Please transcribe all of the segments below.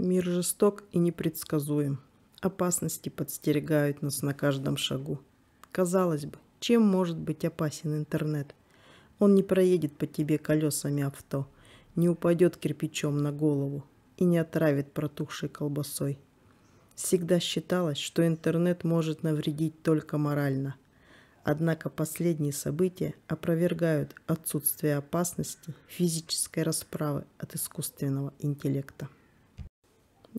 Мир жесток и непредсказуем. Опасности подстерегают нас на каждом шагу. Казалось бы, чем может быть опасен интернет? Он не проедет по тебе колесами авто, не упадет кирпичом на голову и не отравит протухшей колбасой. Всегда считалось, что интернет может навредить только морально. Однако последние события опровергают отсутствие опасности физической расправы от искусственного интеллекта.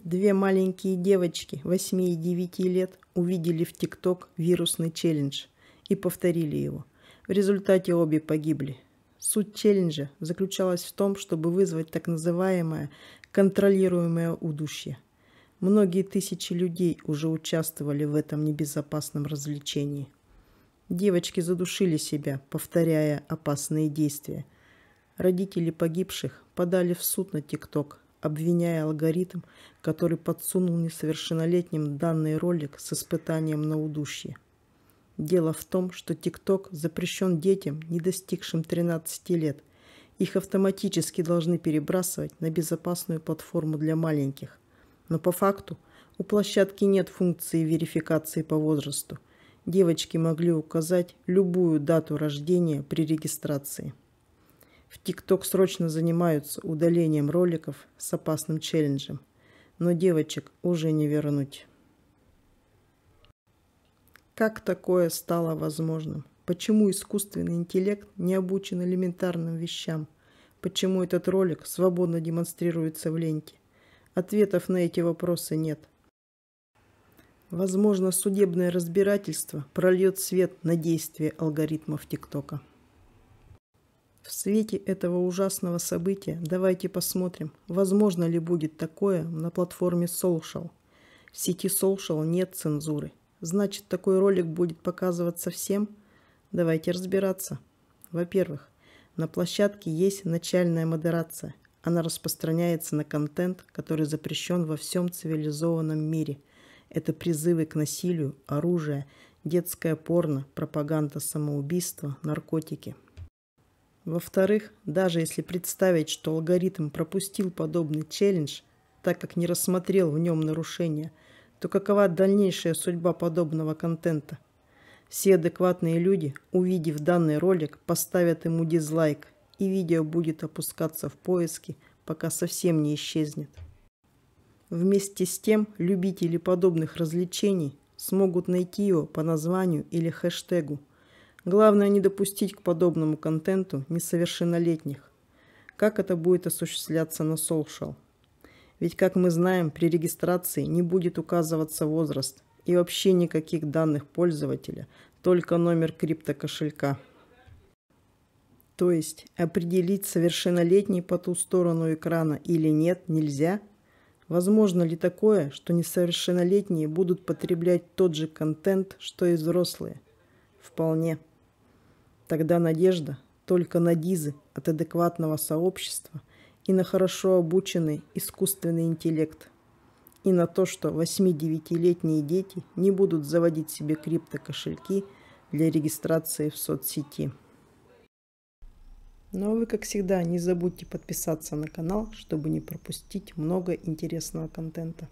Две маленькие девочки 8 и 9 лет увидели в ТикТок вирусный челлендж и повторили его. В результате обе погибли. Суть челленджа заключалась в том, чтобы вызвать так называемое контролируемое удушье. Многие тысячи людей уже участвовали в этом небезопасном развлечении. Девочки задушили себя, повторяя опасные действия. Родители погибших подали в суд на ТикТок обвиняя алгоритм, который подсунул несовершеннолетним данный ролик с испытанием на удушье. Дело в том, что ТикТок запрещен детям, не достигшим 13 лет. Их автоматически должны перебрасывать на безопасную платформу для маленьких. Но по факту у площадки нет функции верификации по возрасту. Девочки могли указать любую дату рождения при регистрации. В ТикТок срочно занимаются удалением роликов с опасным челленджем, но девочек уже не вернуть. Как такое стало возможным? Почему искусственный интеллект не обучен элементарным вещам? Почему этот ролик свободно демонстрируется в ленте? Ответов на эти вопросы нет. Возможно, судебное разбирательство прольет свет на действие алгоритмов ТикТока свете этого ужасного события давайте посмотрим, возможно ли будет такое на платформе Social. В сети Social нет цензуры. Значит, такой ролик будет показываться всем? Давайте разбираться. Во-первых, на площадке есть начальная модерация. Она распространяется на контент, который запрещен во всем цивилизованном мире. Это призывы к насилию, оружие, детское порно, пропаганда самоубийства, наркотики – во-вторых, даже если представить, что алгоритм пропустил подобный челлендж, так как не рассмотрел в нем нарушения, то какова дальнейшая судьба подобного контента? Все адекватные люди, увидев данный ролик, поставят ему дизлайк, и видео будет опускаться в поиски, пока совсем не исчезнет. Вместе с тем, любители подобных развлечений смогут найти его по названию или хэштегу Главное не допустить к подобному контенту несовершеннолетних. Как это будет осуществляться на соушал? Ведь, как мы знаем, при регистрации не будет указываться возраст и вообще никаких данных пользователя, только номер криптокошелька. То есть определить совершеннолетний по ту сторону экрана или нет нельзя? Возможно ли такое, что несовершеннолетние будут потреблять тот же контент, что и взрослые? Вполне. Тогда надежда только на дизы от адекватного сообщества и на хорошо обученный искусственный интеллект. И на то, что 8-9-летние дети не будут заводить себе криптокошельки для регистрации в соцсети. Ну а вы, как всегда, не забудьте подписаться на канал, чтобы не пропустить много интересного контента.